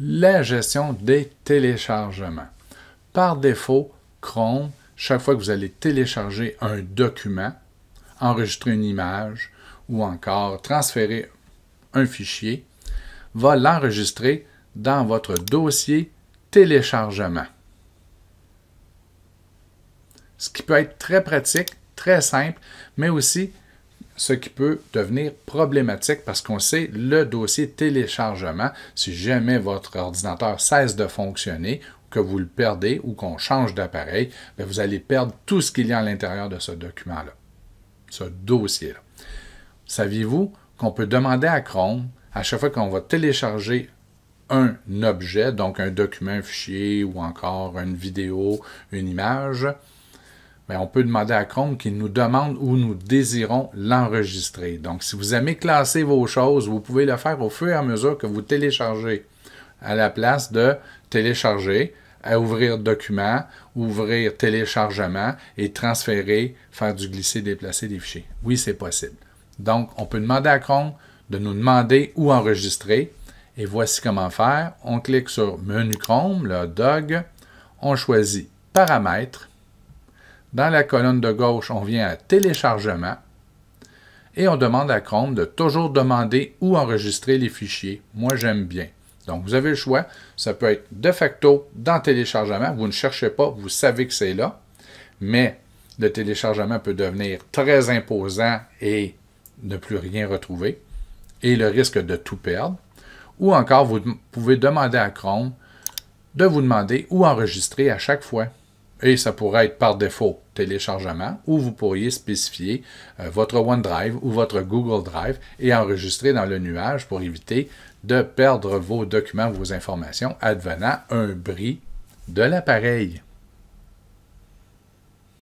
la gestion des téléchargements. Par défaut, Chrome, chaque fois que vous allez télécharger un document, enregistrer une image ou encore transférer un fichier, va l'enregistrer dans votre dossier téléchargement. Ce qui peut être très pratique, très simple, mais aussi ce qui peut devenir problématique parce qu'on sait le dossier téléchargement, si jamais votre ordinateur cesse de fonctionner, que vous le perdez ou qu'on change d'appareil, ben, vous allez perdre tout ce qu'il y a à l'intérieur de ce document-là, ce dossier-là. Saviez-vous qu'on peut demander à Chrome, à chaque fois qu'on va télécharger un objet, donc un document, un fichier ou encore une vidéo, une image, on peut demander à Chrome qu'il nous demande où nous désirons l'enregistrer. Donc, si vous aimez classer vos choses, vous pouvez le faire au fur et à mesure que vous téléchargez, à la place de télécharger, à ouvrir document, ouvrir téléchargement et transférer, faire du glisser, déplacer des fichiers. Oui, c'est possible. Donc, on peut demander à Chrome de nous demander où enregistrer. Et voici comment faire. On clique sur Menu Chrome, le DOG. On choisit Paramètres. Dans la colonne de gauche, on vient à Téléchargement et on demande à Chrome de toujours demander où enregistrer les fichiers. Moi, j'aime bien. Donc, vous avez le choix. Ça peut être de facto dans Téléchargement. Vous ne cherchez pas, vous savez que c'est là. Mais le téléchargement peut devenir très imposant et ne plus rien retrouver et le risque de tout perdre. Ou encore, vous pouvez demander à Chrome de vous demander où enregistrer à chaque fois et ça pourrait être par défaut téléchargement, ou vous pourriez spécifier euh, votre OneDrive ou votre Google Drive et enregistrer dans le nuage pour éviter de perdre vos documents, vos informations, advenant un bris de l'appareil.